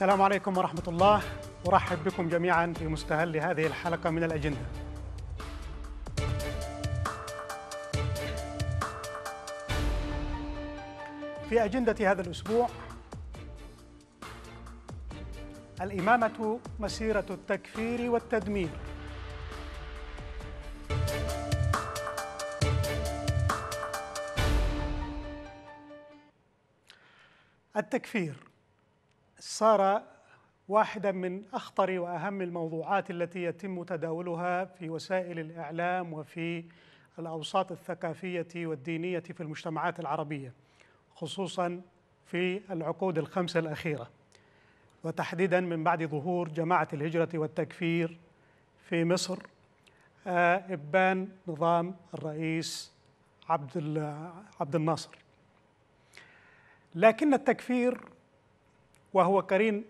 السلام عليكم ورحمة الله أرحب بكم جميعا في مستهل هذه الحلقة من الأجندة في أجندة هذا الأسبوع الإمامة مسيرة التكفير والتدمير التكفير صار واحدا من اخطر واهم الموضوعات التي يتم تداولها في وسائل الاعلام وفي الاوساط الثقافيه والدينيه في المجتمعات العربيه خصوصا في العقود الخمسه الاخيره وتحديدا من بعد ظهور جماعه الهجره والتكفير في مصر آه، ابان نظام الرئيس عبد عبد الناصر لكن التكفير وهو قرين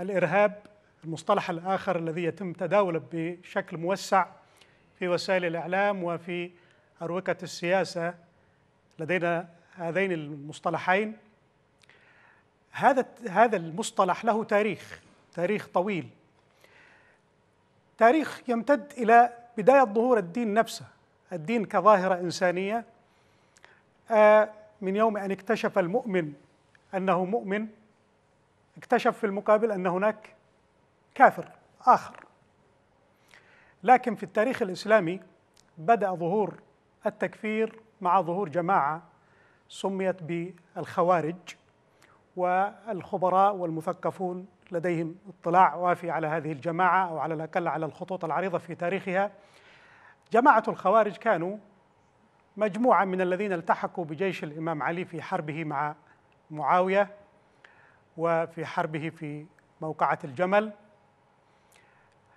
الإرهاب المصطلح الآخر الذي يتم تداوله بشكل موسع في وسائل الإعلام وفي أروقة السياسة لدينا هذين المصطلحين هذا هذا المصطلح له تاريخ تاريخ طويل تاريخ يمتد إلى بداية ظهور الدين نفسه الدين كظاهرة إنسانية آه، من يوم أن اكتشف المؤمن أنه مؤمن اكتشف في المقابل أن هناك كافر آخر لكن في التاريخ الإسلامي بدأ ظهور التكفير مع ظهور جماعة سميت بالخوارج والخبراء والمثقفون لديهم اطلاع وافي على هذه الجماعة أو على الأقل على الخطوط العريضة في تاريخها جماعة الخوارج كانوا مجموعة من الذين التحقوا بجيش الإمام علي في حربه مع معاوية وفي حربه في موقعة الجمل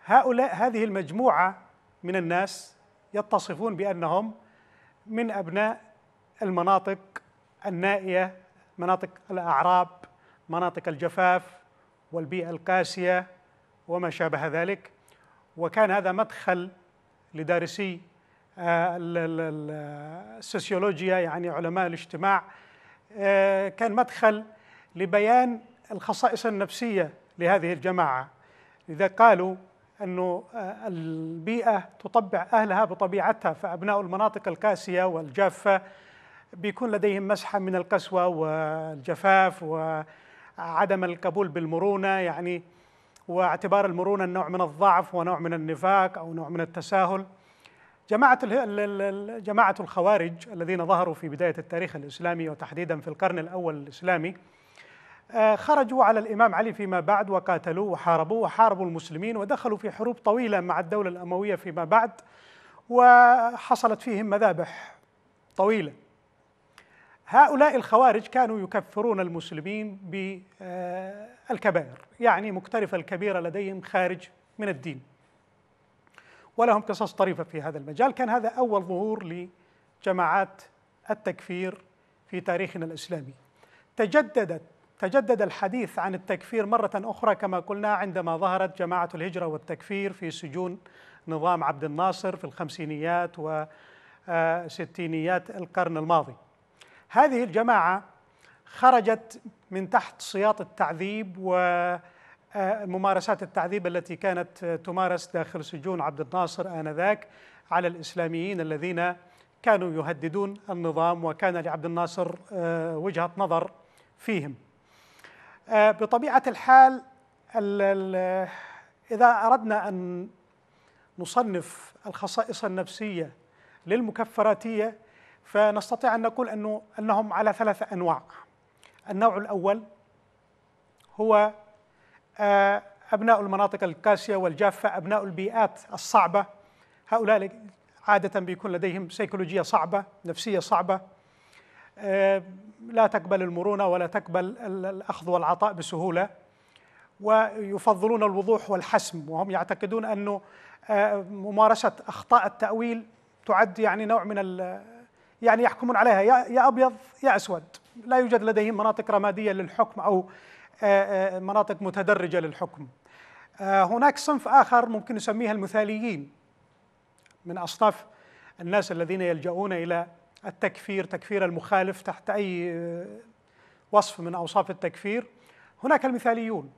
هؤلاء هذه المجموعة من الناس يتصفون بأنهم من أبناء المناطق النائية مناطق الأعراب مناطق الجفاف والبيئة القاسية وما شابه ذلك وكان هذا مدخل لدارسي آه، السوسيولوجيا يعني علماء الاجتماع آه، كان مدخل لبيان الخصائص النفسية لهذه الجماعة إذا قالوا أن آه، البيئة تطبع أهلها بطبيعتها فأبناء المناطق القاسية والجافة بيكون لديهم مسحة من القسوة والجفاف وعدم القبول بالمرونة يعني واعتبار المرونة نوع من الضعف ونوع من النفاق أو نوع من التساهل جماعة جماعة الخوارج الذين ظهروا في بداية التاريخ الإسلامي وتحديدا في القرن الأول الإسلامي آه، خرجوا على الإمام علي فيما بعد وقاتلوه وحاربوه وحاربوا المسلمين ودخلوا في حروب طويلة مع الدولة الأموية فيما بعد وحصلت فيهم مذابح طويلة هؤلاء الخوارج كانوا يكفرون المسلمين بالكبائر يعني مقترف الكبيرة لديهم خارج من الدين ولهم قصص طريفة في هذا المجال كان هذا أول ظهور لجماعات التكفير في تاريخنا الإسلامي تجددت تجدد الحديث عن التكفير مرة أخرى كما قلنا عندما ظهرت جماعة الهجرة والتكفير في سجون نظام عبد الناصر في الخمسينيات وستينيات آه، القرن الماضي هذه الجماعة خرجت من تحت سياط التعذيب وممارسات آه، التعذيب التي كانت تمارس داخل سجون عبد الناصر آنذاك على الإسلاميين الذين كانوا يهددون النظام وكان لعبد الناصر آه، وجهة نظر فيهم آه، بطبيعة الحال إذا أردنا أن نصنف الخصائص النفسية للمكفراتية فنستطيع أن نقول أنه أنهم على ثلاثة أنواع النوع الأول هو آه، أبناء المناطق القاسية والجافة أبناء البيئات الصعبة هؤلاء عادة بيكون لديهم سيكولوجية صعبة نفسية صعبة آه، لا تقبل المرونة ولا تقبل الأخذ والعطاء بسهولة ويفضلون الوضوح والحسم وهم يعتقدون أنه آه، ممارسة أخطاء التأويل تعد يعني نوع من يعني يحكمون عليها يا أبيض يا أسود لا يوجد لديهم مناطق رمادية للحكم أو آه، مناطق متدرجة للحكم هناك صنف آخر ممكن نسميها المثاليين من أصناف الناس الذين يلجؤون إلى التكفير تكفير المخالف تحت أي آه، وصف من أوصاف التكفير هناك المثاليون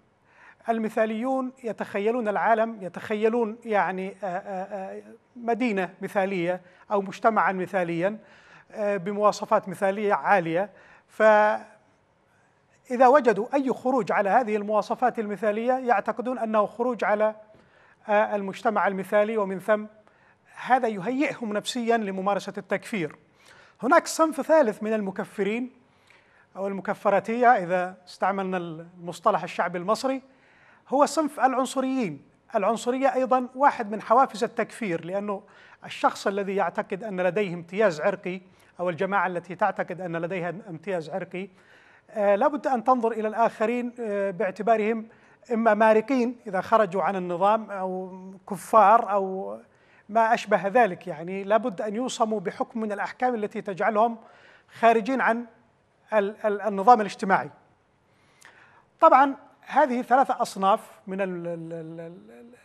المثاليون يتخيلون العالم يتخيلون يعني آه، آه، مدينة مثالية أو مجتمعا مثاليا بمواصفات مثالية عالية فإذا وجدوا أي خروج على هذه المواصفات المثالية يعتقدون أنه خروج على المجتمع المثالي ومن ثم هذا يهيئهم نفسيا لممارسة التكفير هناك صنف ثالث من المكفرين أو المكفرتية إذا استعملنا المصطلح الشعبي المصري هو صنف العنصريين العنصرية أيضا واحد من حوافز التكفير لأنه الشخص الذي يعتقد أن لديه امتياز عرقي أو الجماعة التي تعتقد أن لديها امتياز عرقي آه، لابد أن تنظر إلى الآخرين آه، باعتبارهم إما مارقين إذا خرجوا عن النظام أو كفار أو ما أشبه ذلك يعني لابد أن يوصموا بحكم من الأحكام التي تجعلهم خارجين عن النظام الاجتماعي طبعا هذه ثلاثة أصناف من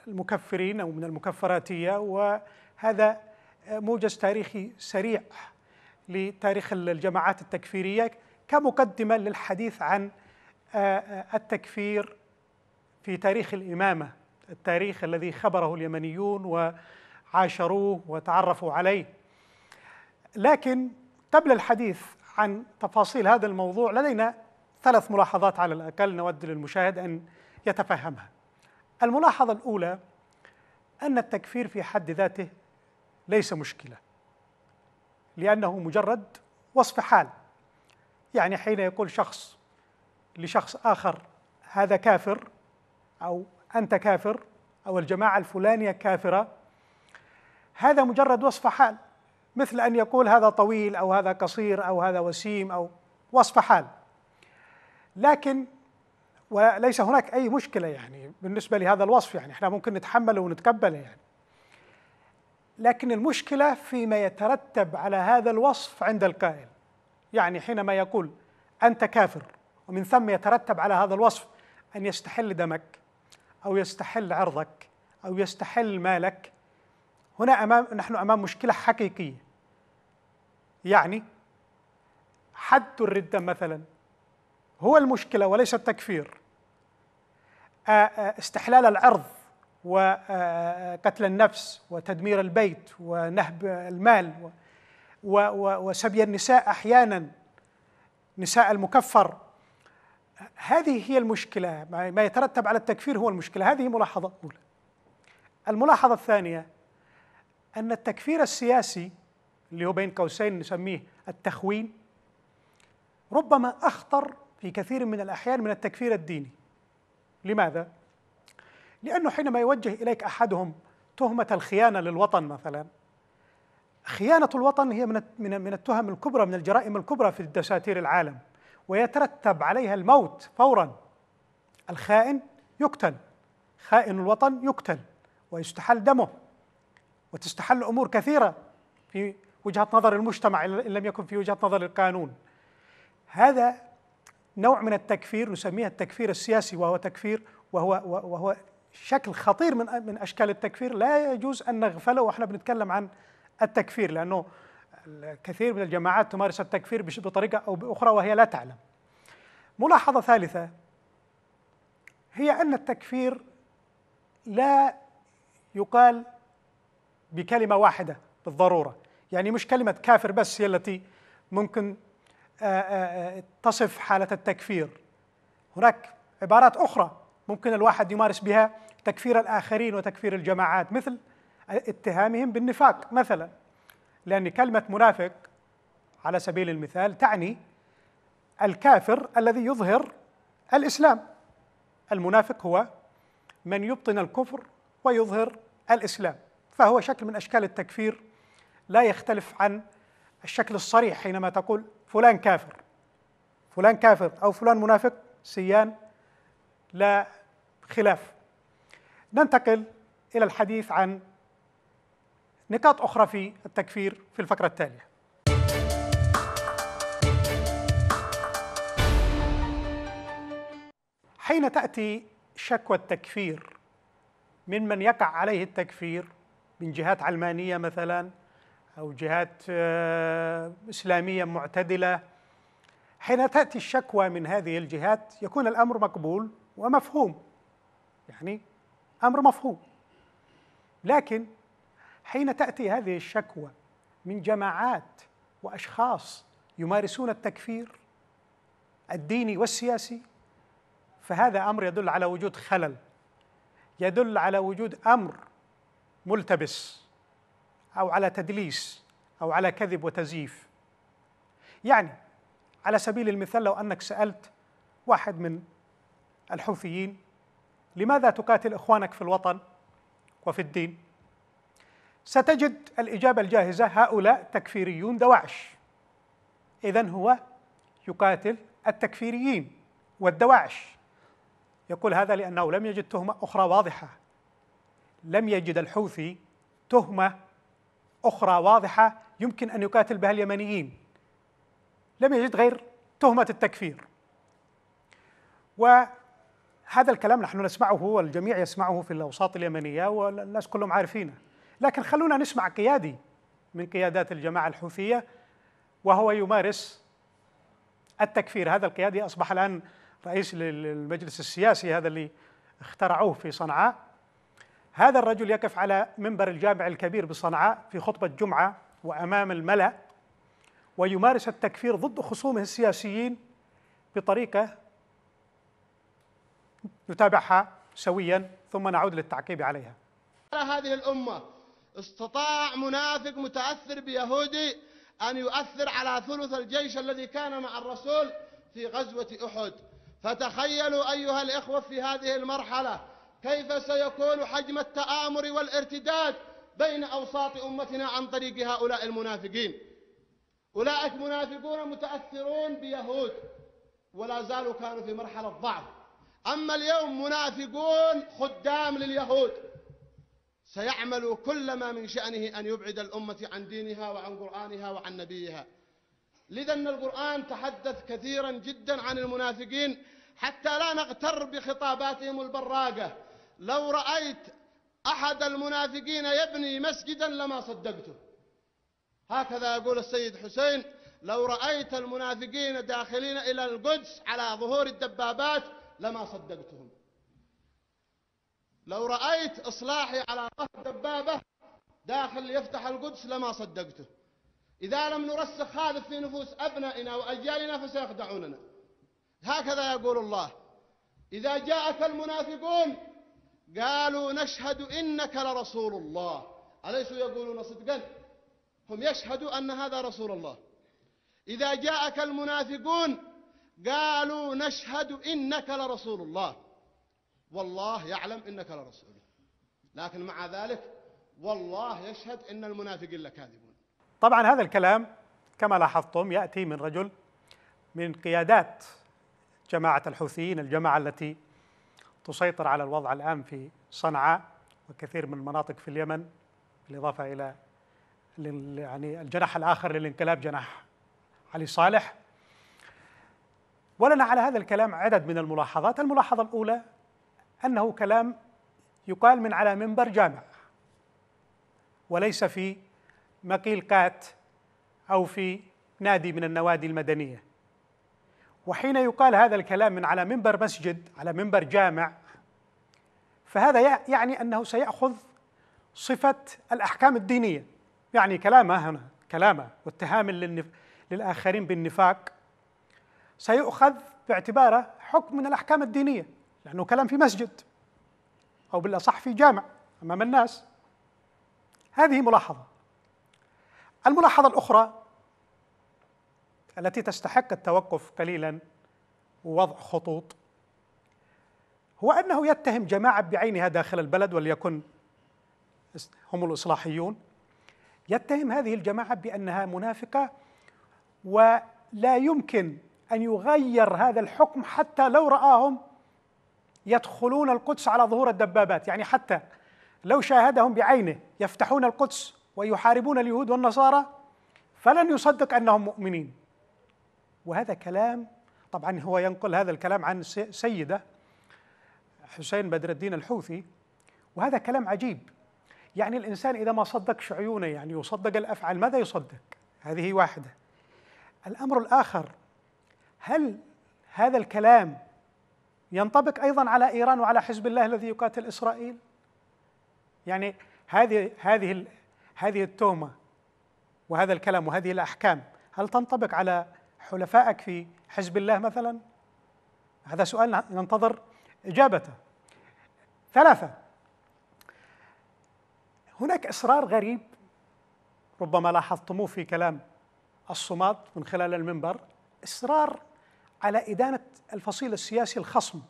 المكفرين أو من المكفراتية وهذا موجز تاريخي سريع لتاريخ الجماعات التكفيرية كمقدمة للحديث عن آه، آه، التكفير في تاريخ الإمامة التاريخ الذي خبره اليمنيون و عاشروه وتعرفوا عليه لكن قبل الحديث عن تفاصيل هذا الموضوع لدينا ثلاث ملاحظات على الأقل نود للمشاهد أن يتفهمها الملاحظة الأولى أن التكفير في حد ذاته ليس مشكلة لأنه مجرد وصف حال يعني حين يقول شخص لشخص آخر هذا كافر أو أنت كافر أو الجماعة الفلانية كافرة هذا مجرد وصف حال مثل ان يقول هذا طويل او هذا قصير او هذا وسيم او وصف حال لكن وليس هناك اي مشكله يعني بالنسبه لهذا الوصف يعني احنا ممكن نتحمله ونتقبله يعني لكن المشكله فيما يترتب على هذا الوصف عند القائل يعني حينما يقول انت كافر ومن ثم يترتب على هذا الوصف ان يستحل دمك او يستحل عرضك او يستحل مالك هنا أمام نحن أمام مشكلة حقيقية يعني حد الردة مثلا هو المشكلة وليس التكفير آه، آه، استحلال العرض وقتل آه، النفس وتدمير البيت ونهب المال وسبي النساء أحيانا نساء المكفر هذه هي المشكلة ما يترتب على التكفير هو المشكلة هذه ملاحظة أولى الملاحظة الثانية أن التكفير السياسي اللي هو بين قوسين نسميه التخوين ربما أخطر في كثير من الأحيان من التكفير الديني لماذا؟ لأنه حينما يوجه إليك أحدهم تهمة الخيانة للوطن مثلا خيانة الوطن هي من من التهم الكبرى من الجرائم الكبرى في الدساتير العالم ويترتب عليها الموت فورا الخائن يقتل خائن الوطن يقتل ويستحل دمه وتستحل امور كثيره في وجهه نظر المجتمع ان لم يكن في وجهه نظر القانون. هذا نوع من التكفير نسميه التكفير السياسي وهو تكفير وهو وهو شكل خطير من من اشكال التكفير لا يجوز ان نغفله واحنا بنتكلم عن التكفير لانه كثير من الجماعات تمارس التكفير بطريقه او باخرى وهي لا تعلم. ملاحظه ثالثه هي ان التكفير لا يقال بكلمه واحده بالضروره يعني مش كلمه كافر بس هي التي ممكن آه، آه، آه، تصف حاله التكفير هناك عبارات اخرى ممكن الواحد يمارس بها تكفير الاخرين وتكفير الجماعات مثل اتهامهم بالنفاق مثلا لان كلمه منافق على سبيل المثال تعني الكافر الذي يظهر الاسلام المنافق هو من يبطن الكفر ويظهر الاسلام فهو شكل من اشكال التكفير لا يختلف عن الشكل الصريح حينما تقول فلان كافر فلان كافر او فلان منافق سيان لا خلاف ننتقل الى الحديث عن نقاط اخرى في التكفير في الفقره التاليه حين تاتي شكوى التكفير ممن يقع عليه التكفير من جهات علمانية مثلا أو جهات آه، إسلامية معتدلة حين تأتي الشكوى من هذه الجهات يكون الأمر مقبول ومفهوم يعني أمر مفهوم لكن حين تأتي هذه الشكوى من جماعات وأشخاص يمارسون التكفير الديني والسياسي فهذا أمر يدل على وجود خلل يدل على وجود أمر ملتبس أو على تدليس أو على كذب وتزييف يعني على سبيل المثال لو أنك سألت واحد من الحوثيين لماذا تقاتل إخوانك في الوطن وفي الدين ستجد الإجابة الجاهزة هؤلاء تكفيريون دواعش إذا هو يقاتل التكفيريين والدواعش يقول هذا لأنه لم يجد تهمة أخرى واضحة لم يجد الحوثي تهمة أخرى واضحة يمكن أن يقاتل بها اليمنيين لم يجد غير تهمة التكفير وهذا الكلام نحن نسمعه والجميع يسمعه في الأوساط اليمنية والناس كلهم عارفينه لكن خلونا نسمع قيادي من قيادات الجماعة الحوثية وهو يمارس التكفير هذا القيادي أصبح الآن رئيس للمجلس السياسي هذا اللي اخترعوه في صنعاء هذا الرجل يقف على منبر الجامع الكبير بصنعاء في خطبة جمعة وأمام الملأ ويمارس التكفير ضد خصومه السياسيين بطريقة نتابعها سويا ثم نعود للتعقيب عليها هذه الأمة استطاع منافق متأثر بيهودي أن يؤثر على ثلث الجيش الذي كان مع الرسول في غزوة أحد فتخيلوا أيها الإخوة في هذه المرحلة كيف سيكون حجم التآمر والارتداد بين أوساط أمتنا عن طريق هؤلاء المنافقين أولئك منافقون متأثرون بيهود ولا زالوا كانوا في مرحلة ضعف أما اليوم منافقون خدام لليهود سيعمل كل ما من شأنه أن يبعد الأمة عن دينها وعن قرآنها وعن نبيها لذا أن القرآن تحدث كثيرا جدا عن المنافقين حتى لا نغتر بخطاباتهم البراقة لو رأيت أحد المنافقين يبني مسجدا لما صدقته هكذا يقول السيد حسين لو رأيت المنافقين داخلين إلى القدس على ظهور الدبابات لما صدقتهم لو رأيت إصلاحي على ظهر دبابة داخل يفتح القدس لما صدقته إذا لم نرسخ هذا في نفوس أبنائنا وأجيالنا فسيخدعوننا هكذا يقول الله إذا جاءك المنافقون قالوا نشهد إنك لرسول الله أليسوا يقولون صدقا هم يشهدوا أن هذا رسول الله إذا جاءك المنافقون قالوا نشهد إنك لرسول الله والله يعلم إنك لرسوله لكن مع ذلك والله يشهد إن المنافقين لكاذبون طبعا هذا الكلام كما لاحظتم يأتي من رجل من قيادات جماعة الحوثيين الجماعة التي تسيطر على الوضع الآن في صنعاء وكثير من المناطق في اليمن بالإضافة إلى يعني الجناح الآخر للانقلاب جناح علي صالح ولنا على هذا الكلام عدد من الملاحظات الملاحظة الأولى أنه كلام يقال من على منبر جامع وليس في مقيل كات أو في نادي من النوادي المدنية وحين يقال هذا الكلام من على منبر مسجد على منبر جامع فهذا يعني انه سيأخذ صفة الأحكام الدينية يعني كلامه هنا كلامه واتهام للنف... للآخرين بالنفاق سيؤخذ باعتباره حكم من الأحكام الدينية لأنه كلام في مسجد أو بالأصح في جامع أمام الناس هذه ملاحظة الملاحظة الأخرى التي تستحق التوقف قليلا ووضع خطوط هو انه يتهم جماعه بعينها داخل البلد وليكن هم الاصلاحيون يتهم هذه الجماعه بانها منافقه ولا يمكن ان يغير هذا الحكم حتى لو راهم يدخلون القدس على ظهور الدبابات يعني حتى لو شاهدهم بعينه يفتحون القدس ويحاربون اليهود والنصارى فلن يصدق انهم مؤمنين وهذا كلام طبعا هو ينقل هذا الكلام عن سيدة حسين بدر الدين الحوثي وهذا كلام عجيب يعني الإنسان إذا ما صدقش عيونه يعني يصدق الأفعال ماذا يصدق هذه واحدة الأمر الآخر هل هذا الكلام ينطبق أيضا على إيران وعلى حزب الله الذي يقاتل إسرائيل يعني هذه هذه هذه التهمة وهذا الكلام وهذه الأحكام هل تنطبق على حلفائك في حزب الله مثلا هذا سؤال ننتظر اجابته ثلاثه هناك اصرار غريب ربما لاحظتموه في كلام الصمات من خلال المنبر اصرار على ادانه الفصيل السياسي الخصم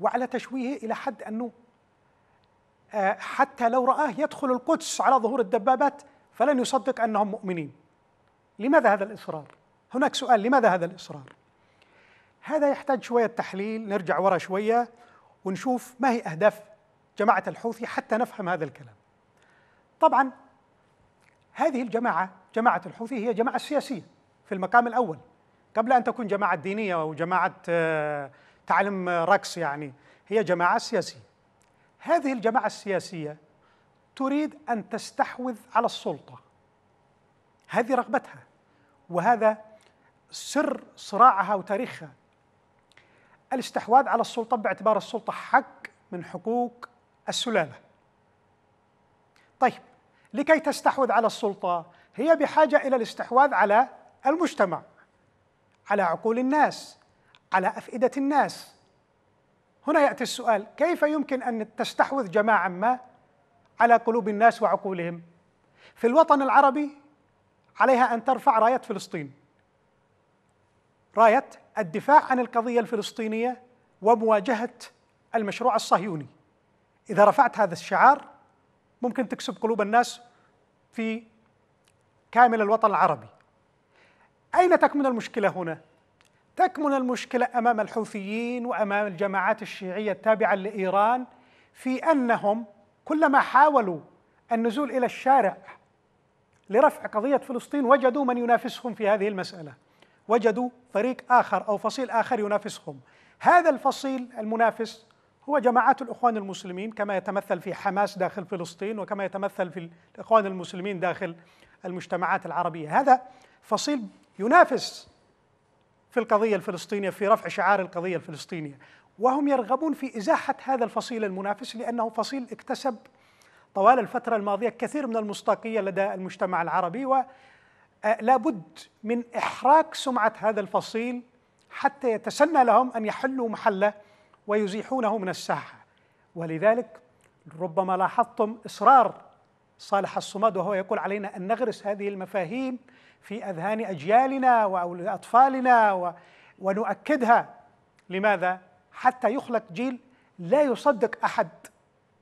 وعلى تشويهه الى حد انه آه، حتى لو رآه يدخل القدس على ظهور الدبابات فلن يصدق أنهم مؤمنين لماذا هذا الإصرار؟ هناك سؤال لماذا هذا الإصرار؟ هذا يحتاج شوية تحليل نرجع ورا شوية ونشوف ما هي أهداف جماعة الحوثي حتى نفهم هذا الكلام طبعا هذه الجماعة جماعة الحوثي هي جماعة سياسية في المقام الأول قبل أن تكون جماعة دينية أو جماعة آه، تعلم رقص يعني هي جماعة سياسية هذه الجماعة السياسية تريد أن تستحوذ على السلطة هذه رغبتها وهذا سر صراعها وتاريخها الاستحواذ على السلطة باعتبار السلطة حق من حقوق السلالة طيب لكي تستحوذ على السلطة هي بحاجة إلى الاستحواذ على المجتمع على عقول الناس على أفئدة الناس هنا يأتي السؤال كيف يمكن أن تستحوذ جماعة ما على قلوب الناس وعقولهم في الوطن العربي عليها أن ترفع راية فلسطين رايه الدفاع عن القضيه الفلسطينيه ومواجهه المشروع الصهيوني. اذا رفعت هذا الشعار ممكن تكسب قلوب الناس في كامل الوطن العربي. اين تكمن المشكله هنا؟ تكمن المشكله امام الحوثيين وامام الجماعات الشيعيه التابعه لايران في انهم كلما حاولوا النزول الى الشارع لرفع قضيه فلسطين وجدوا من ينافسهم في هذه المساله. وجدوا فريق آخر أو فصيل آخر ينافسهم هذا الفصيل المنافس هو جماعات الإخوان المسلمين كما يتمثل في حماس داخل فلسطين وكما يتمثل في الإخوان المسلمين داخل المجتمعات العربية هذا فصيل ينافس في القضية الفلسطينية في رفع شعار القضية الفلسطينية وهم يرغبون في إزاحة هذا الفصيل المنافس لأنه فصيل اكتسب طوال الفترة الماضية كثير من المصداقية لدى المجتمع العربي أه، لابد من إحراق سمعة هذا الفصيل حتى يتسنى لهم أن يحلوا محله ويزيحونه من الساحة ولذلك ربما لاحظتم إصرار صالح الصمد وهو يقول علينا أن نغرس هذه المفاهيم في أذهان أجيالنا وأطفالنا ونؤكدها لماذا؟ حتى يخلق جيل لا يصدق أحد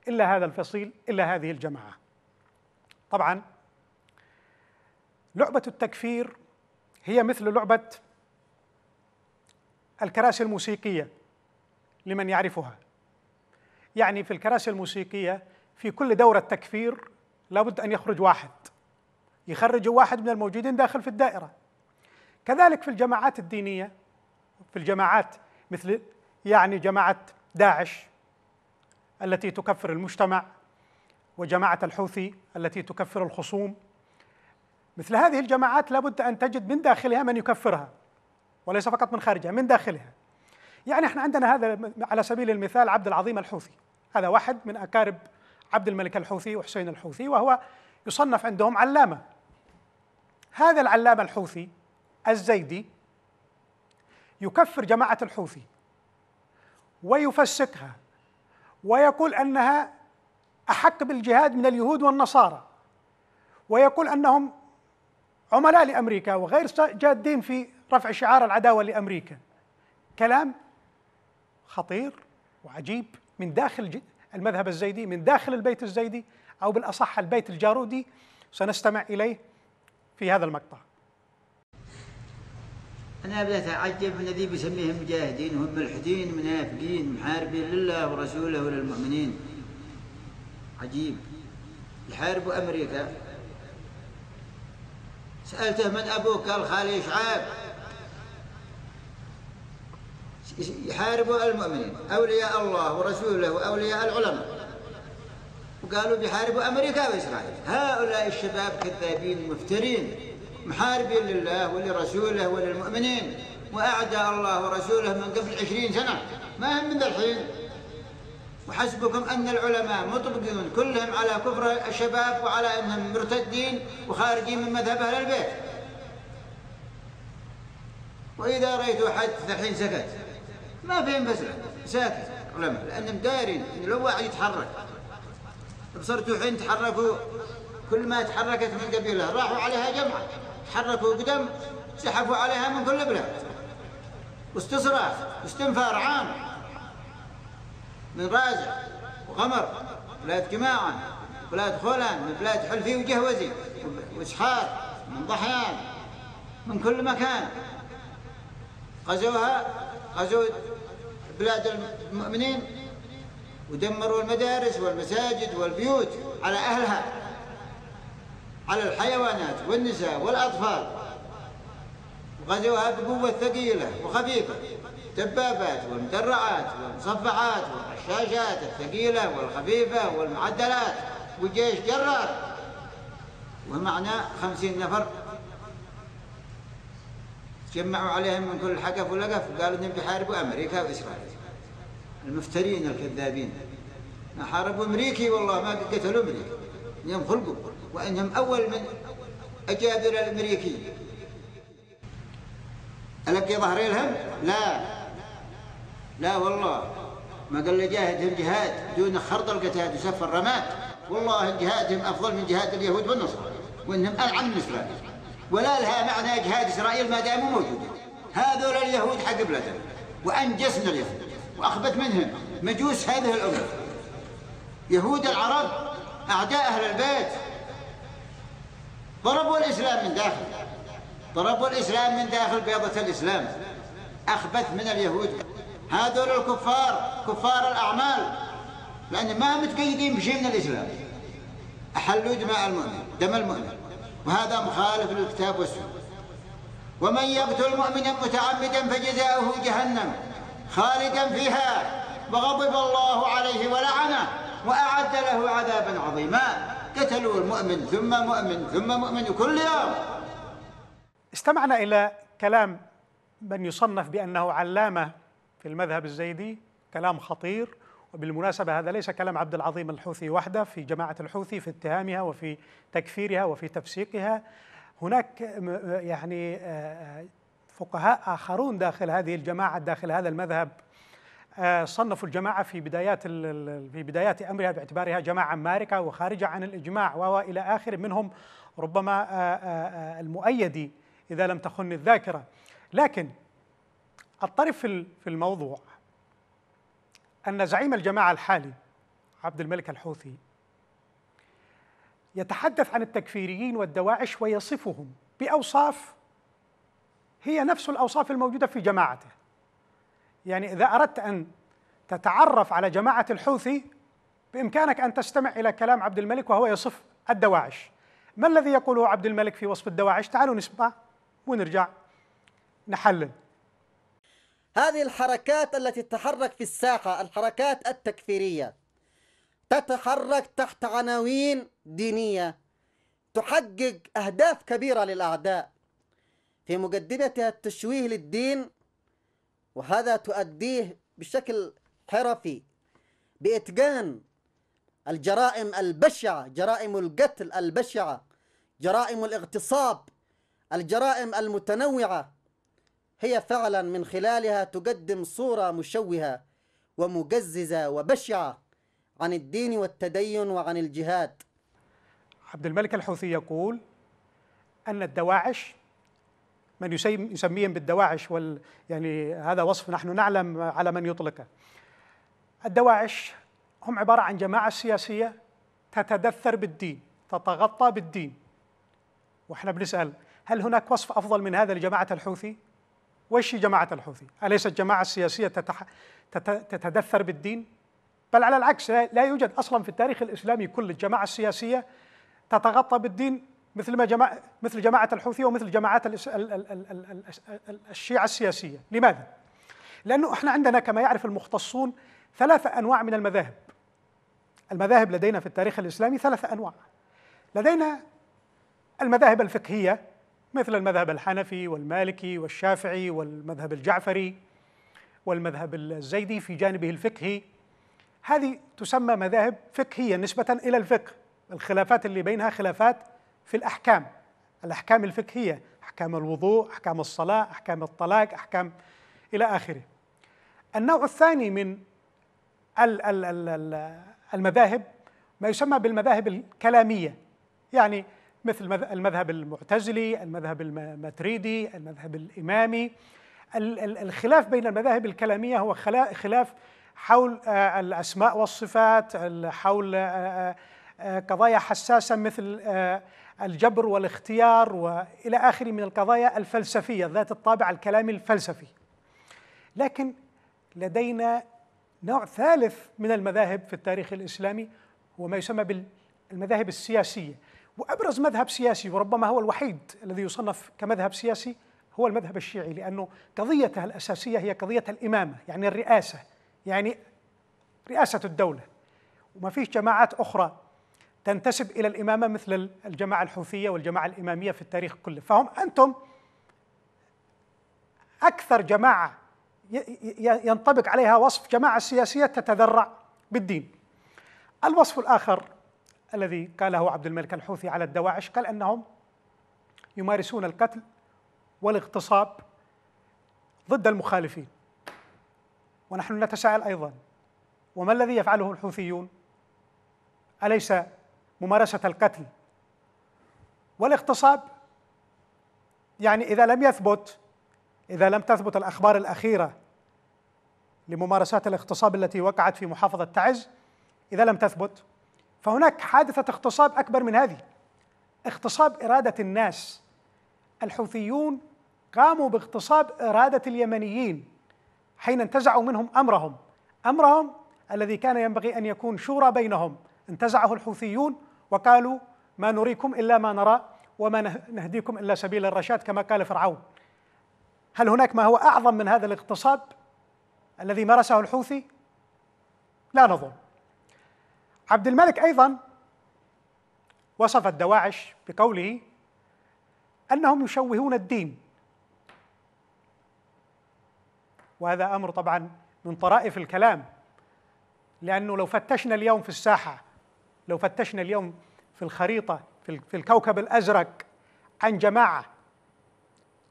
إلا هذا الفصيل إلا هذه الجماعة طبعا لعبة التكفير هي مثل لعبة الكراسي الموسيقية لمن يعرفها يعني في الكراسي الموسيقية في كل دورة تكفير لابد أن يخرج واحد يخرج واحد من الموجودين داخل في الدائرة كذلك في الجماعات الدينية في الجماعات مثل يعني جماعة داعش التي تكفر المجتمع وجماعة الحوثي التي تكفر الخصوم مثل هذه الجماعات لابد أن تجد من داخلها من يكفرها وليس فقط من خارجها من داخلها يعني احنا عندنا هذا على سبيل المثال عبد العظيم الحوثي هذا واحد من أكارب عبد الملك الحوثي وحسين الحوثي وهو يصنف عندهم علامة هذا العلامة الحوثي الزيدي يكفر جماعة الحوثي ويفسقها ويقول أنها أحق بالجهاد من اليهود والنصارى ويقول أنهم عملاء لامريكا وغير جادين في رفع شعار العداوه لامريكا كلام خطير وعجيب من داخل المذهب الزيدي من داخل البيت الزيدي او بالاصح البيت الجارودي سنستمع اليه في هذا المقطع. انا لا اتعجب من الذي بيسميهم مجاهدين هم ملحدين منافقين محاربين لله ورسوله وللمؤمنين. عجيب يحاربوا امريكا سألته من أبوك قال خالي شعيب يحاربوا المؤمنين أولياء الله ورسوله وأولياء العلماء وقالوا بيحاربوا أمريكا وإسرائيل هؤلاء الشباب كذابين مفترين محاربين لله ولرسوله وللمؤمنين وأعداء الله ورسوله من قبل عشرين سنة ما هم من الحين وحسبكم أن العلماء مطبقون كلهم على كفر الشباب وعلى أنهم مرتدين وخارجين من مذهب أهل البيت وإذا رأيتوا أحد الحين سكت ما فيهم بس ساكت علماء لأنهم دايرين إن يعني لو واحد يتحرك بصرتوا حين تحركوا كل ما تحركت من قبيلة راحوا عليها جمعة تحركوا قدم سحفوا عليها من كل بلاد واستسراف واستنفار عام من رازع وغمر بلاد كماعة بلاد خولان من بلاد حلفي وجهوزي وإسحاق من ضحيان من كل مكان غزوها غزو بلاد المؤمنين ودمروا المدارس والمساجد والبيوت على أهلها على الحيوانات والنساء والأطفال وغزوها بقوة ثقيلة وخفيفة والدبابات والمدرعات والمصفحات والرشاشات الثقيلة والخفيفة والمعدلات وجيش جرار ومعنا خمسين نفر تجمعوا عليهم من كل حقف ولقف قالوا انهم بيحاربوا امريكا واسرائيل المفترين الكذابين ما حاربوا امريكي والله ما قتلوا امريكي انهم خلقوا وانهم اول من اجابر الامريكي القي ظهري لهم لا لا والله ما قال لي جاهدهم جهاد دون خرط القتاد وسف الرماد والله جهادهم أفضل من جهاد اليهود والنصارى وإنهم ألعن الإسلام ولا لها معنى جهاد إسرائيل ما داموا موجودين هذول اليهود حق بلدنا وأنجسنا اليهود وأخبت منهم مجوس هذه الأمة يهود العرب أعداء أهل البيت ضربوا الإسلام من داخل ضربوا الإسلام من داخل بيضة الإسلام أخبث من اليهود هذول الكفار كفار الأعمال لأن ما متقيدين بشيء من الإسلام أحلوا دماء المؤمن دم المؤمن وهذا مخالف للكتاب والسنة ومن يقتل مؤمنا متعمدا فجزاؤه جهنم خالدا فيها وغضب الله عليه ولعنه وأعد له عذابا عظيما قتلوا المؤمن ثم مؤمن ثم مؤمن كل يوم استمعنا إلى كلام من يصنف بأنه علامة في المذهب الزيدي كلام خطير وبالمناسبة هذا ليس كلام عبد العظيم الحوثي وحده في جماعة الحوثي في اتهامها وفي تكفيرها وفي تفسيقها هناك يعني آه، فقهاء آخرون داخل هذه الجماعة داخل هذا المذهب آه، صنفوا الجماعة في بدايات في بدايات أمرها باعتبارها جماعة ماركة وخارجة عن الإجماع وإلى آخره منهم ربما آه، المؤيدي إذا لم تخن الذاكرة لكن الطرف في الموضوع أن زعيم الجماعة الحالي عبد الملك الحوثي يتحدث عن التكفيريين والدواعش ويصفهم بأوصاف هي نفس الأوصاف الموجودة في جماعته يعني إذا أردت أن تتعرف على جماعة الحوثي بإمكانك أن تستمع إلى كلام عبد الملك وهو يصف الدواعش ما الذي يقوله عبد الملك في وصف الدواعش تعالوا نسمع ونرجع نحلل هذه الحركات التي تتحرك في الساحة الحركات التكفيرية تتحرك تحت عناوين دينية تحقق أهداف كبيرة للأعداء في مقدمتها التشويه للدين وهذا تؤديه بشكل حرفي بإتقان الجرائم البشعة جرائم القتل البشعة جرائم الاغتصاب الجرائم المتنوعة هي فعلا من خلالها تقدم صورة مشوهة ومجززة وبشعة عن الدين والتدين وعن الجهاد عبد الملك الحوثي يقول أن الدواعش من يسميهم بالدواعش وال يعني هذا وصف نحن نعلم على من يطلقه الدواعش هم عبارة عن جماعة سياسية تتدثر بالدين تتغطى بالدين واحنا بنسأل هل هناك وصف أفضل من هذا لجماعة الحوثي؟ وش جماعة الحوثي؟ أليست جماعة سياسية تتح... تت... تتدثر بالدين؟ بل على العكس لا يوجد أصلا في التاريخ الإسلامي كل الجماعة السياسية تتغطى بالدين مثل ما جماعة مثل جماعة الحوثي ومثل جماعات الإس... ال... ال... ال... ال... الشيعة السياسية، لماذا؟ لأنه احنا عندنا كما يعرف المختصون ثلاثة أنواع من المذاهب. المذاهب لدينا في التاريخ الإسلامي ثلاثة أنواع. لدينا المذاهب الفقهية مثل المذهب الحنفي والمالكي والشافعي والمذهب الجعفري والمذهب الزيدي في جانبه الفقهي هذه تسمى مذاهب فقهية نسبة إلى الفقه الخلافات اللي بينها خلافات في الأحكام الأحكام الفقهية أحكام الوضوء أحكام الصلاة أحكام الطلاق أحكام إلى آخره النوع الثاني من المذاهب ما يسمى بالمذاهب الكلامية يعني مثل المذهب المعتزلي المذهب الماتريدي المذهب الإمامي الخلاف بين المذاهب الكلامية هو خلاف حول آه، الأسماء والصفات حول آه، آه، قضايا حساسة مثل الجبر والاختيار وإلى آخره من القضايا الفلسفية ذات الطابع الكلامي الفلسفي لكن لدينا نوع ثالث من المذاهب في التاريخ الإسلامي هو ما يسمى بالمذاهب السياسية وأبرز مذهب سياسي وربما هو الوحيد الذي يصنف كمذهب سياسي هو المذهب الشيعي لأنه قضيته الأساسية هي قضية الإمامة يعني الرئاسة يعني رئاسة الدولة وما فيش جماعات أخرى تنتسب إلى الإمامة مثل الجماعة الحوثية والجماعة الإمامية في التاريخ كله فهم أنتم أكثر جماعة ينطبق عليها وصف جماعة سياسية تتذرع بالدين الوصف الآخر الذي قاله عبد الملك الحوثي على الدواعش قال انهم يمارسون القتل والاغتصاب ضد المخالفين ونحن نتساءل ايضا وما الذي يفعله الحوثيون اليس ممارسه القتل والاغتصاب يعني اذا لم يثبت اذا لم تثبت الاخبار الاخيره لممارسات الاغتصاب التي وقعت في محافظه تعز اذا لم تثبت فهناك حادثة اغتصاب أكبر من هذه اغتصاب إرادة الناس الحوثيون قاموا باغتصاب إرادة اليمنيين حين انتزعوا منهم أمرهم أمرهم الذي كان ينبغي أن يكون شورى بينهم انتزعه الحوثيون وقالوا ما نريكم إلا ما نرى وما نهديكم إلا سبيل الرشاد كما قال فرعون هل هناك ما هو أعظم من هذا الاغتصاب الذي مارسه الحوثي؟ لا نظن عبد الملك ايضا وصف الدواعش بقوله انهم يشوهون الدين وهذا امر طبعا من طرائف الكلام لانه لو فتشنا اليوم في الساحه لو فتشنا اليوم في الخريطه في الكوكب الازرق عن جماعه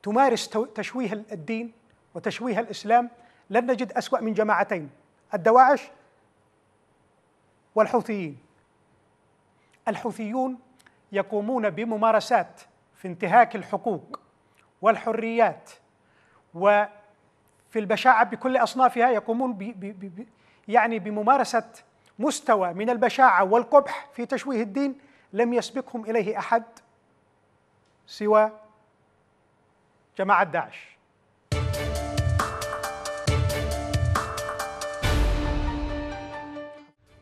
تمارس تشويه الدين وتشويه الاسلام لن نجد اسوا من جماعتين الدواعش والحوثيين الحوثيون يقومون بممارسات في انتهاك الحقوق والحريات وفي البشاعة بكل أصنافها يقومون ب ب ب يعني بممارسة مستوى من البشاعة والقبح في تشويه الدين لم يسبقهم إليه أحد سوى جماعة داعش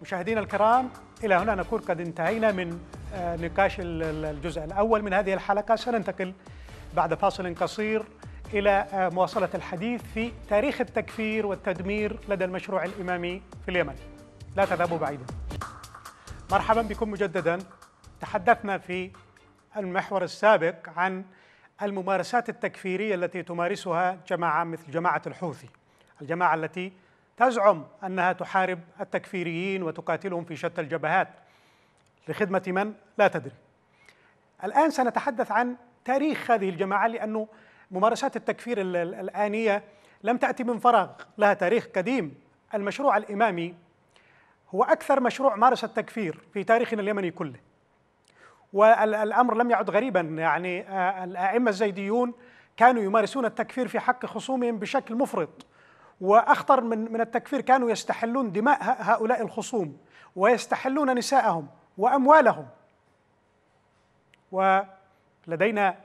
مشاهدينا الكرام إلى هنا نكون قد انتهينا من آه، نقاش الجزء الأول من هذه الحلقة سننتقل بعد فاصل قصير إلى آه، مواصلة الحديث في تاريخ التكفير والتدمير لدى المشروع الإمامي في اليمن لا تذهبوا بعيدا مرحبا بكم مجددا تحدثنا في المحور السابق عن الممارسات التكفيرية التي تمارسها جماعة مثل جماعة الحوثي الجماعة التي تزعم أنها تحارب التكفيريين وتقاتلهم في شتى الجبهات لخدمة من لا تدري الآن سنتحدث عن تاريخ هذه الجماعة لأنه ممارسات التكفير الآنية لم تأتي من فراغ لها تاريخ قديم المشروع الإمامي هو أكثر مشروع مارس التكفير في تاريخنا اليمني كله والأمر لم يعد غريبا يعني آه، الأئمة الزيديون كانوا يمارسون التكفير في حق خصومهم بشكل مفرط واخطر من من التكفير كانوا يستحلون دماء هؤلاء الخصوم ويستحلون نساءهم واموالهم ولدينا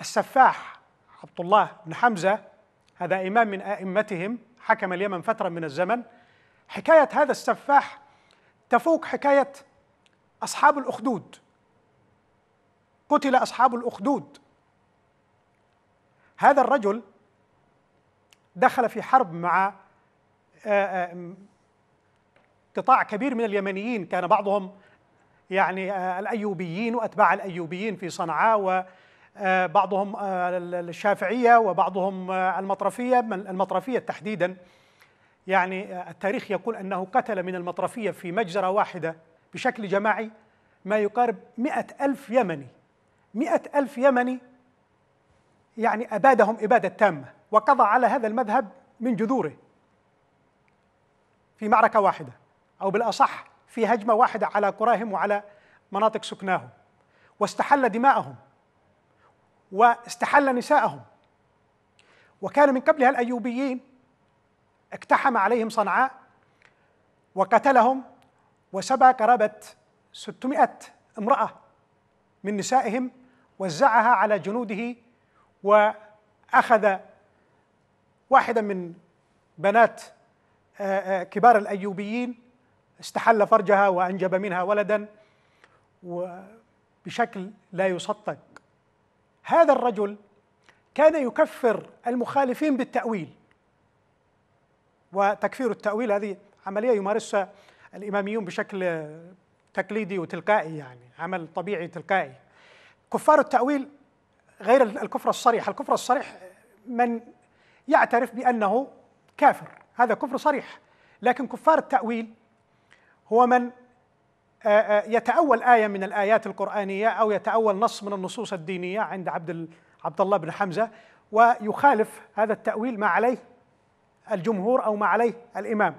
السفاح عبد الله بن حمزه هذا امام من ائمتهم حكم اليمن فتره من الزمن حكايه هذا السفاح تفوق حكايه اصحاب الاخدود قتل اصحاب الاخدود هذا الرجل دخل في حرب مع آه، آه، قطاع كبير من اليمنيين كان بعضهم يعني آه، الايوبيين واتباع الايوبيين في صنعاء وبعضهم الشافعيه وبعضهم المطرفيه المطرفيه تحديدا يعني التاريخ يقول انه قتل من المطرفيه في مجزره واحده بشكل جماعي ما يقارب مئة ألف يمني مئة ألف يمني يعني أبادهم إبادة تامة وقضى على هذا المذهب من جذوره في معركة واحدة أو بالأصح في هجمة واحدة على قراهم وعلى مناطق سكناهم واستحل دماءهم واستحل نساءهم وكان من قبلها الأيوبيين اقتحم عليهم صنعاء وقتلهم وسبى قرابة 600 امرأة من نسائهم وزعها على جنوده وأخذ واحدة من بنات آه، آه، كبار الأيوبيين استحل فرجها وأنجب منها ولدا وبشكل لا يصدق هذا الرجل كان يكفر المخالفين بالتأويل وتكفير التأويل هذه عملية يمارسها الإماميون بشكل تقليدي وتلقائي يعني عمل طبيعي تلقائي كفار التأويل غير الكفر الصريح الكفر الصريح من يعترف بأنه كافر هذا كفر صريح لكن كفار التأويل هو من آه، آه، يتأول آية من الآيات القرآنية أو يتأول نص من النصوص الدينية عند عبد عبد الله بن حمزة ويخالف هذا التأويل ما عليه الجمهور أو ما عليه الإمام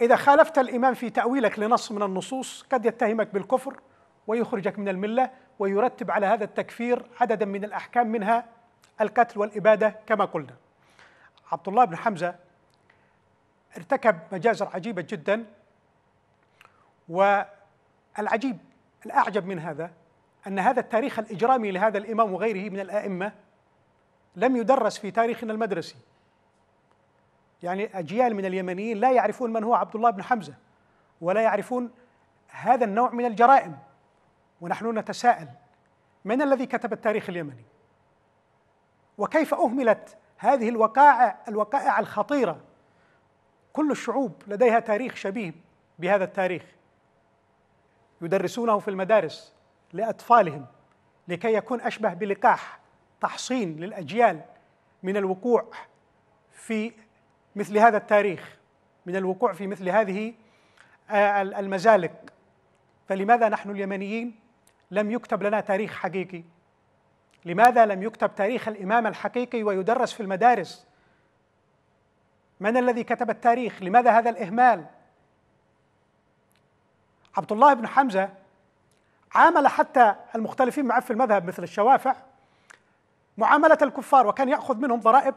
إذا خالفت الإمام في تأويلك لنص من النصوص قد يتهمك بالكفر ويخرجك من الملة ويرتب على هذا التكفير عددا من الأحكام منها القتل والإبادة كما قلنا عبد الله بن حمزة ارتكب مجازر عجيبة جدا والعجيب الأعجب من هذا أن هذا التاريخ الإجرامي لهذا الإمام وغيره من الأئمة لم يدرس في تاريخنا المدرسي يعني أجيال من اليمنيين لا يعرفون من هو عبد الله بن حمزة ولا يعرفون هذا النوع من الجرائم ونحن نتساءل من الذي كتب التاريخ اليمني وكيف أهملت هذه الوقائع الوقائع الخطيرة كل الشعوب لديها تاريخ شبيه بهذا التاريخ يدرسونه في المدارس لأطفالهم لكي يكون أشبه بلقاح تحصين للأجيال من الوقوع في مثل هذا التاريخ من الوقوع في مثل هذه آه، المزالق فلماذا نحن اليمنيين لم يكتب لنا تاريخ حقيقي لماذا لم يكتب تاريخ الإمام الحقيقي ويدرس في المدارس من الذي كتب التاريخ لماذا هذا الإهمال عبد الله بن حمزة عامل حتى المختلفين معه في المذهب مثل الشوافع معاملة الكفار وكان يأخذ منهم ضرائب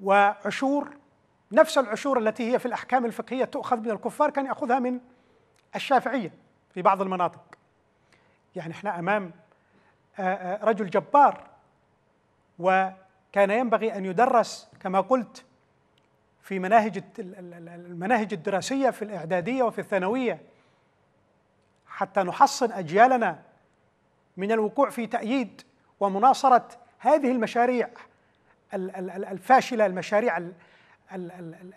وعشور نفس العشور التي هي في الأحكام الفقهية تؤخذ من الكفار كان يأخذها من الشافعية في بعض المناطق يعني احنا أمام آه، آه، رجل جبار وكان ينبغي ان يدرس كما قلت في مناهج المناهج الدراسيه في الاعداديه وفي الثانويه حتى نحصن اجيالنا من الوقوع في تأييد ومناصرة هذه المشاريع الفاشلة المشاريع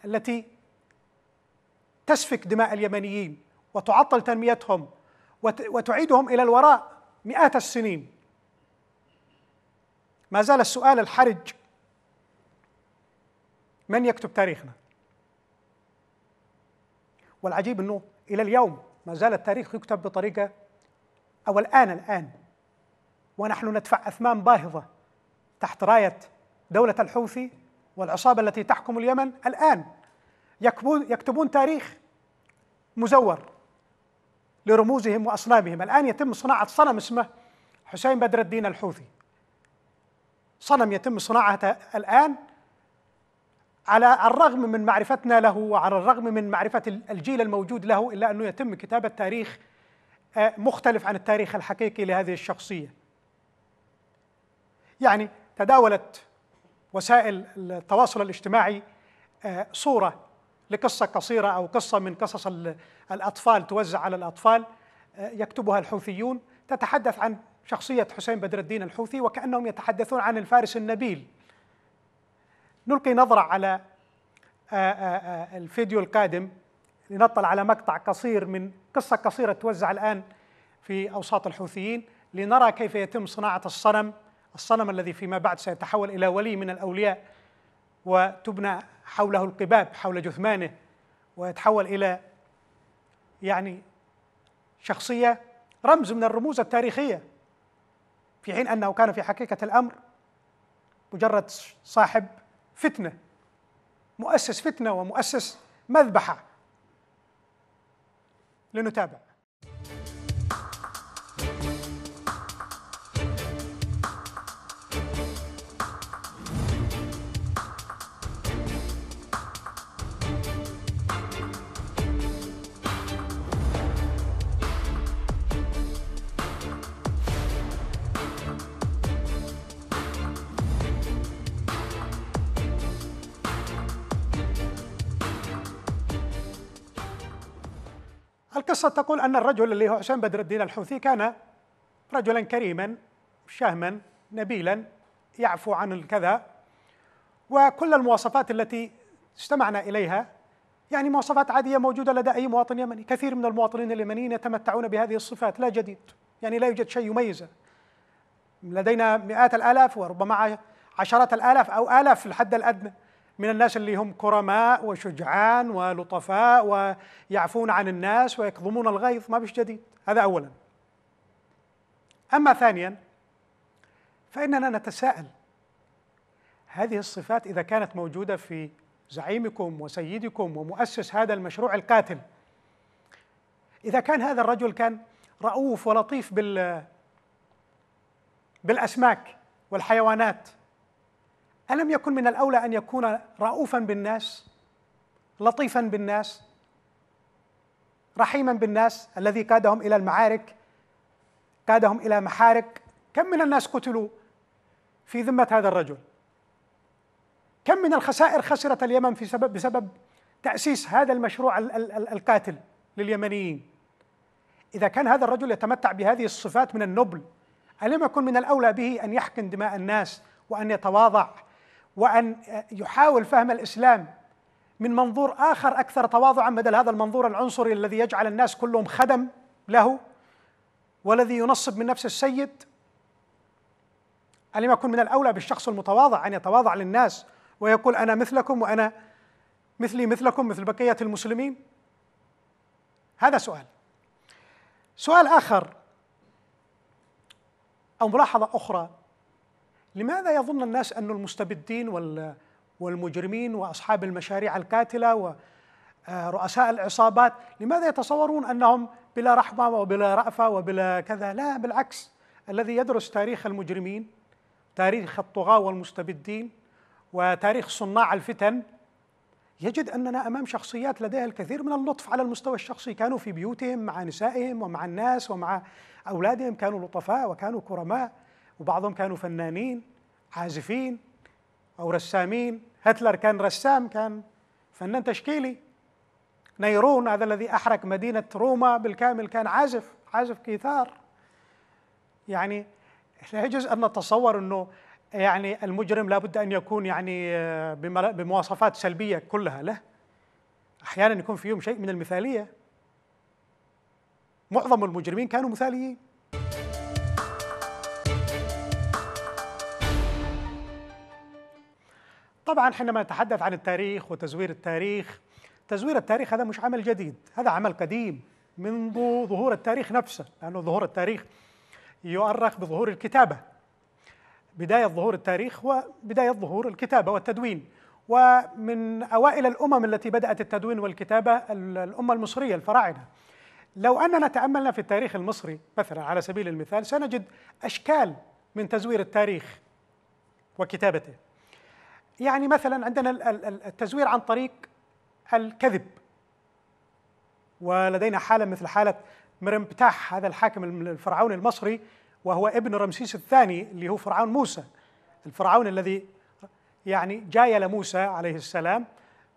التي تسفك دماء اليمنيين وتعطل تنميتهم وتعيدهم إلى الوراء مئات السنين ما زال السؤال الحرج من يكتب تاريخنا والعجيب انه الى اليوم ما زال التاريخ يكتب بطريقه او الان الان ونحن ندفع اثمان باهظه تحت رايه دوله الحوثي والعصابه التي تحكم اليمن الان يكتبون تاريخ مزور لرموزهم واصنامهم الان يتم صناعه صنم اسمه حسين بدر الدين الحوثي صنم يتم صناعته الآن على الرغم من معرفتنا له وعلى الرغم من معرفة الجيل الموجود له إلا أنه يتم كتابة تاريخ آه، مختلف عن التاريخ الحقيقي لهذه الشخصية يعني تداولت وسائل التواصل الاجتماعي آه، صورة لقصة قصيرة أو قصة من قصص الأطفال توزع على الأطفال آه، يكتبها الحوثيون تتحدث عن شخصية حسين بدر الدين الحوثي وكأنهم يتحدثون عن الفارس النبيل نلقي نظرة على آه، آه، آه، الفيديو القادم لنطلع على مقطع قصير من قصة قصيرة توزع الآن في أوساط الحوثيين لنرى كيف يتم صناعة الصنم الصنم الذي فيما بعد سيتحول إلى ولي من الأولياء وتبنى حوله القباب حول جثمانه ويتحول إلى يعني شخصية رمز من الرموز التاريخية في حين انه كان في حقيقه الامر مجرد صاحب فتنه مؤسس فتنه ومؤسس مذبحه لنتابع القصة تقول أن الرجل اللي هو حسين بدر الدين الحوثي كان رجلا كريما شهما نبيلا يعفو عن الكذا وكل المواصفات التي استمعنا إليها يعني مواصفات عادية موجودة لدى أي مواطن يمني كثير من المواطنين اليمنيين يتمتعون بهذه الصفات لا جديد يعني لا يوجد شيء يميزه لدينا مئات الآلاف وربما عشرات الآلاف أو آلاف في الحد الأدنى من الناس اللي هم كرماء وشجعان ولطفاء ويعفون عن الناس ويكظمون الغيظ ما بش جديد هذا اولا اما ثانيا فاننا نتساءل هذه الصفات اذا كانت موجوده في زعيمكم وسيدكم ومؤسس هذا المشروع القاتل اذا كان هذا الرجل كان رؤوف ولطيف بال بالاسماك والحيوانات ألم يكن من الأولى أن يكون رؤوفا بالناس لطيفا بالناس رحيما بالناس الذي قادهم إلى المعارك قادهم إلى محارك كم من الناس قتلوا في ذمة هذا الرجل كم من الخسائر خسرت اليمن في سبب بسبب تأسيس هذا المشروع القاتل لليمنيين إذا كان هذا الرجل يتمتع بهذه الصفات من النبل ألم يكن من الأولى به أن يحقن دماء الناس وأن يتواضع وأن يحاول فهم الإسلام من منظور آخر أكثر تواضعا بدل هذا المنظور العنصري الذي يجعل الناس كلهم خدم له والذي ينصب من نفس السيد ألم يكن من الأولى بالشخص المتواضع أن يتواضع للناس ويقول أنا مثلكم وأنا مثلي مثلكم مثل بقية المسلمين هذا سؤال سؤال آخر أو ملاحظة أخرى لماذا يظن الناس أن المستبدين والمجرمين وأصحاب المشاريع القاتلة ورؤساء العصابات لماذا يتصورون أنهم بلا رحمة وبلا رأفة وبلا كذا لا بالعكس الذي يدرس تاريخ المجرمين تاريخ الطغاة والمستبدين وتاريخ صناع الفتن يجد أننا أمام شخصيات لديها الكثير من اللطف على المستوى الشخصي كانوا في بيوتهم مع نسائهم ومع الناس ومع أولادهم كانوا لطفاء وكانوا كرماء وبعضهم كانوا فنانين عازفين أو رسامين هتلر كان رسام كان فنان تشكيلي نيرون هذا الذي أحرق مدينة روما بالكامل كان عازف عازف كيثار يعني لا يجوز أن نتصور أنه يعني المجرم لابد أن يكون يعني آه، بمواصفات سلبية كلها له أحيانا يكون فيهم شيء من المثالية معظم المجرمين كانوا مثاليين طبعا حينما نتحدث عن التاريخ وتزوير التاريخ تزوير التاريخ هذا مش عمل جديد هذا عمل قديم منذ ظهور التاريخ نفسه لأنه ظهور التاريخ يؤرخ بظهور الكتابة بداية ظهور التاريخ وبداية ظهور الكتابة والتدوين ومن أوائل الأمم التي بدأت التدوين والكتابة الأمة المصرية الفراعنة لو أننا تأملنا في التاريخ المصري مثلا على سبيل المثال سنجد أشكال من تزوير التاريخ وكتابته يعني مثلا عندنا التزوير عن طريق الكذب ولدينا حالة مثل حالة مرمبتاح هذا الحاكم الفرعوني المصري وهو ابن رمسيس الثاني اللي هو فرعون موسى الفرعون الذي يعني جايل موسى عليه السلام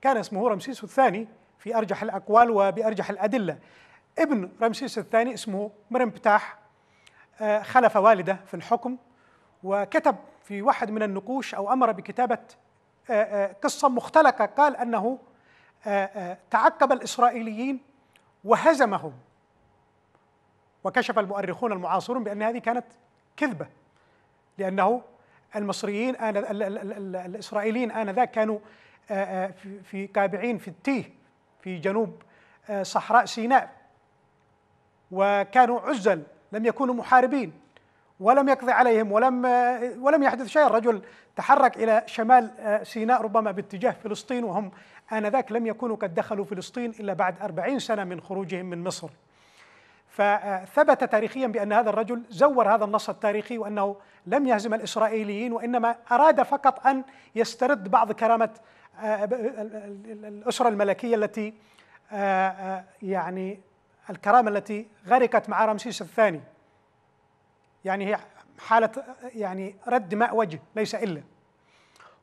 كان اسمه رمسيس الثاني في أرجح الأقوال وبأرجح الأدلة ابن رمسيس الثاني اسمه مرمبتاح آه، خلف والده في الحكم وكتب في واحد من النقوش أو أمر بكتابة آه، آه، قصة مختلقة قال أنه آه، تعقب الإسرائيليين وهزمهم وكشف المؤرخون المعاصرون بأن هذه كانت كذبة لأنه المصريين آن الإسرائيليين آنذاك كانوا في قابعين في التيه في جنوب صحراء سيناء وكانوا عزل لم يكونوا محاربين ولم يقضي عليهم ولم ولم يحدث شيء الرجل تحرك الى شمال آه، سيناء ربما باتجاه فلسطين وهم انذاك لم يكونوا قد دخلوا فلسطين الا بعد 40 سنه من خروجهم من مصر. فثبت تاريخيا بان هذا الرجل زور هذا النص التاريخي وانه لم يهزم الاسرائيليين وانما اراد فقط ان يسترد بعض كرامه آه، الاسره الملكيه التي آه، يعني الكرامه التي غرقت مع رمسيس الثاني. يعني هي حالة يعني رد ماء وجه ليس إلا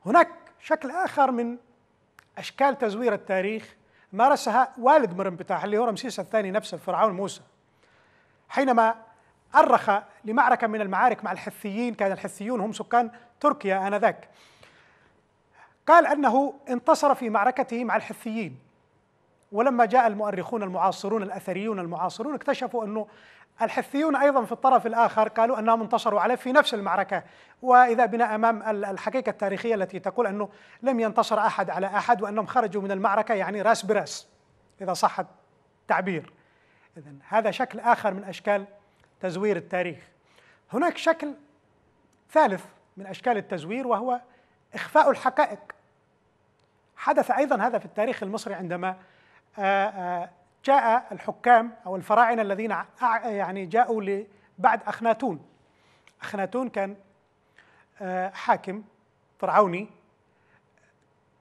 هناك شكل آخر من أشكال تزوير التاريخ مارسها والد بتاح اللي هو رمسيس الثاني نفسه فرعون موسى حينما أرخ لمعركة من المعارك مع الحثيين كان الحثيون هم سكان تركيا آنذاك قال أنه انتصر في معركته مع الحثيين ولما جاء المؤرخون المعاصرون الأثريون المعاصرون اكتشفوا أنه الحثيون ايضا في الطرف الاخر قالوا انهم انتصروا عليه في نفس المعركه واذا بنا امام الحقيقه التاريخيه التي تقول انه لم ينتصر احد على احد وانهم خرجوا من المعركه يعني راس براس اذا صح التعبير اذا هذا شكل اخر من اشكال تزوير التاريخ هناك شكل ثالث من اشكال التزوير وهو اخفاء الحقائق حدث ايضا هذا في التاريخ المصري عندما آه، آه، جاء الحكام أو الفراعنة الذين يعني جاءوا بعد أخناتون أخناتون كان آه، حاكم فرعوني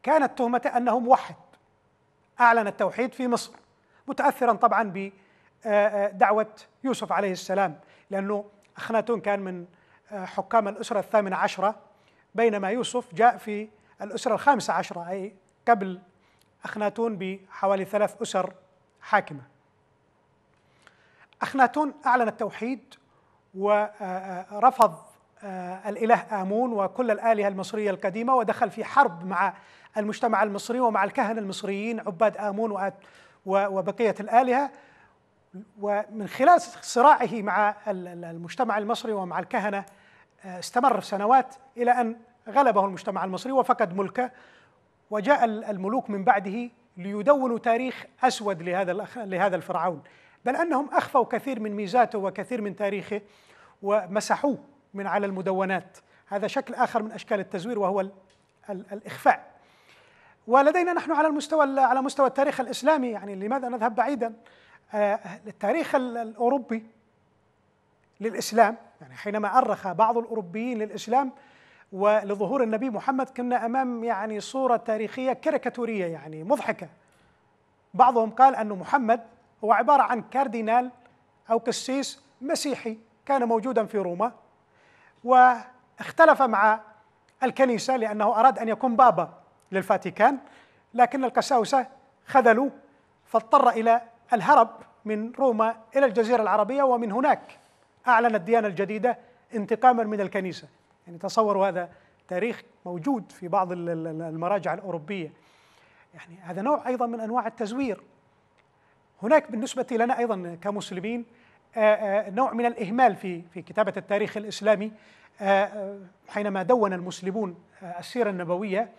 كانت تهمته أنه موحد أعلن التوحيد في مصر متأثرا طبعا بدعوة آه، آه، يوسف عليه السلام لأنه أخناتون كان من حكام الأسرة الثامنة عشرة بينما يوسف جاء في الأسرة الخامسة عشرة أي قبل أخناتون بحوالي ثلاث أسر حاكمة أخناتون أعلن التوحيد ورفض آه، آه، آه، الإله آمون وكل الآلهة المصرية القديمة ودخل في حرب مع المجتمع المصري ومع الكهنة المصريين عباد آمون وبقية الآلهة ومن خلال صراعه مع المجتمع المصري ومع الكهنة استمر سنوات إلى أن غلبه المجتمع المصري وفقد ملكه وجاء الملوك من بعده ليدونوا تاريخ أسود لهذا لهذا الفرعون بل أنهم أخفوا كثير من ميزاته وكثير من تاريخه ومسحوه من على المدونات هذا شكل آخر من أشكال التزوير وهو ال ال الإخفاء ولدينا نحن على المستوى على مستوى التاريخ الإسلامي يعني لماذا نذهب بعيدا آه، التاريخ الأوروبي للإسلام يعني حينما أرخ بعض الأوروبيين للإسلام ولظهور النبي محمد كنا امام يعني صوره تاريخيه كاريكاتوريه يعني مضحكه بعضهم قال ان محمد هو عباره عن كاردينال او قسيس مسيحي كان موجودا في روما واختلف مع الكنيسه لانه اراد ان يكون بابا للفاتيكان لكن القساوسه خذلوا فاضطر الى الهرب من روما الى الجزيره العربيه ومن هناك اعلن الديانه الجديده انتقاما من الكنيسه يعني تصوروا هذا تاريخ موجود في بعض المراجع الأوروبية يعني هذا نوع أيضا من أنواع التزوير هناك بالنسبة لنا أيضا كمسلمين آه، آه، نوع من الإهمال في في كتابة التاريخ الإسلامي آه، حينما دون المسلمون السيرة النبوية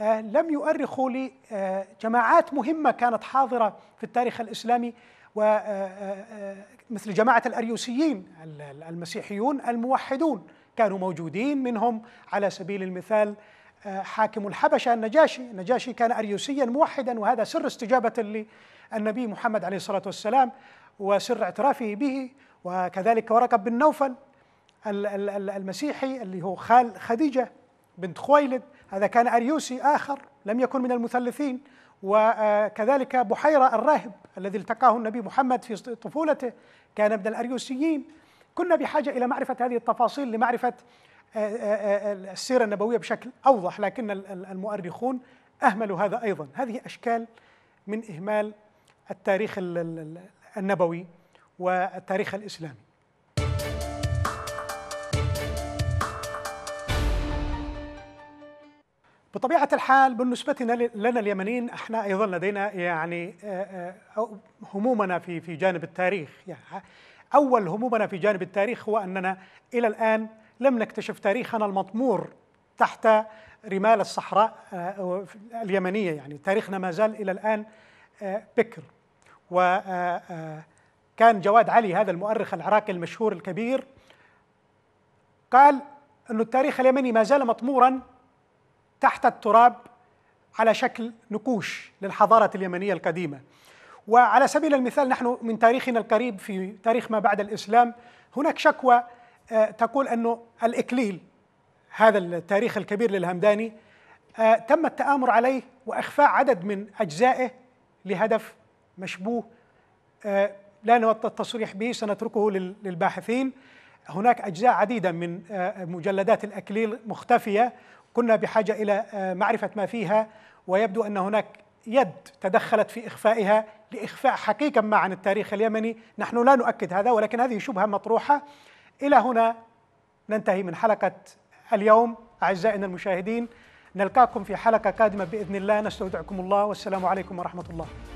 لم يؤرخوا لجماعات مهمة كانت حاضرة في التاريخ الإسلامي ومثل جماعة الأريوسيين المسيحيون الموحدون كانوا موجودين منهم على سبيل المثال آه، حاكم الحبشة النجاشي النجاشي كان أريوسيا موحدا وهذا سر استجابة للنبي محمد عليه الصلاة والسلام وسر اعترافه به وكذلك ورقة بن نوفل المسيحي اللي هو خال خديجة بنت خويلد هذا كان أريوسي آخر لم يكن من المثلثين وكذلك بحيرة الراهب الذي التقاه النبي محمد في طفولته كان من الأريوسيين كنا بحاجة إلى معرفة هذه التفاصيل لمعرفة آه، آه، آه، السيرة النبوية بشكل أوضح لكن المؤرخون أهملوا هذا أيضا هذه أشكال من إهمال التاريخ النبوي والتاريخ الإسلامي بطبيعة الحال بالنسبة لنا اليمنيين احنا أيضا لدينا يعني همومنا في في جانب التاريخ يعني أول همومنا في جانب التاريخ هو أننا إلى الآن لم نكتشف تاريخنا المطمور تحت رمال الصحراء آه، اليمنية يعني تاريخنا ما زال إلى الآن آه، بكر وكان آه، جواد علي هذا المؤرخ العراقي المشهور الكبير قال أن التاريخ اليمني ما زال مطمورا تحت التراب على شكل نقوش للحضارة اليمنية القديمة وعلى سبيل المثال نحن من تاريخنا القريب في تاريخ ما بعد الإسلام هناك شكوى آه، تقول أنه الإكليل هذا التاريخ الكبير للهمداني آه، تم التآمر عليه وإخفاء عدد من أجزائه لهدف مشبوه آه، لا نوطى التصريح به سنتركه للباحثين هناك أجزاء عديدة من مجلدات الأكليل مختفية كنا بحاجة إلى معرفة ما فيها ويبدو أن هناك يد تدخلت في إخفائها لإخفاء حقيقة ما عن التاريخ اليمني نحن لا نؤكد هذا ولكن هذه شبهة مطروحة إلى هنا ننتهي من حلقة اليوم أعزائنا المشاهدين نلقاكم في حلقة قادمة بإذن الله نستودعكم الله والسلام عليكم ورحمة الله